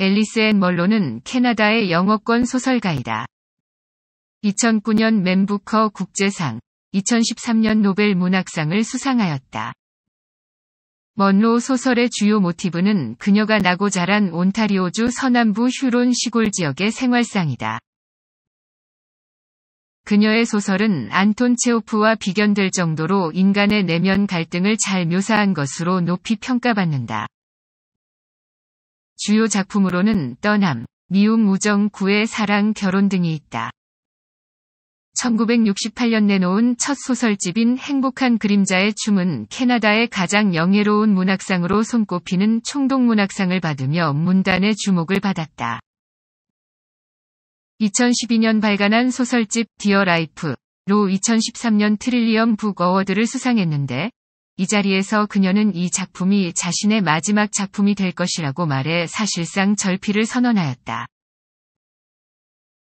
앨리스 앤 멀로는 캐나다의 영어권 소설가이다. 2009년 맨부커 국제상, 2013년 노벨 문학상을 수상하였다. 먼로 소설의 주요 모티브는 그녀가 나고 자란 온타리오주 서남부 휴론 시골 지역의 생활상이다. 그녀의 소설은 안톤 체오프와 비견될 정도로 인간의 내면 갈등을 잘 묘사한 것으로 높이 평가받는다. 주요 작품으로는 떠남, 미움 우정 구애 사랑 결혼 등이 있다. 1968년 내놓은 첫 소설집인 행복한 그림자의 춤은 캐나다의 가장 영예로운 문학상으로 손꼽히는 총동문학상을 받으며 문단의 주목을 받았다. 2012년 발간한 소설집 디어 라이프로 2013년 트릴리엄북 어워드를 수상했는데 이 자리에서 그녀는 이 작품이 자신의 마지막 작품이 될 것이라고 말해 사실상 절필을 선언하였다.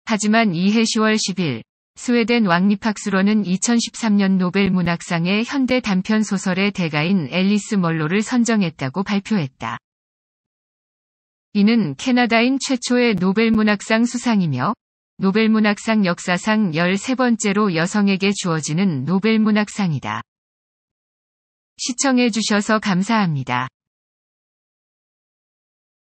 하지만 이해 10월 10일 스웨덴 왕립학수로는 2013년 노벨 문학상의 현대 단편 소설의 대가인 앨리스 멀로를 선정했다고 발표했다. 이는 캐나다인 최초의 노벨 문학상 수상이며 노벨 문학상 역사상 13번째로 여성에게 주어지는 노벨 문학상이다. 시청해주셔서 감사합니다.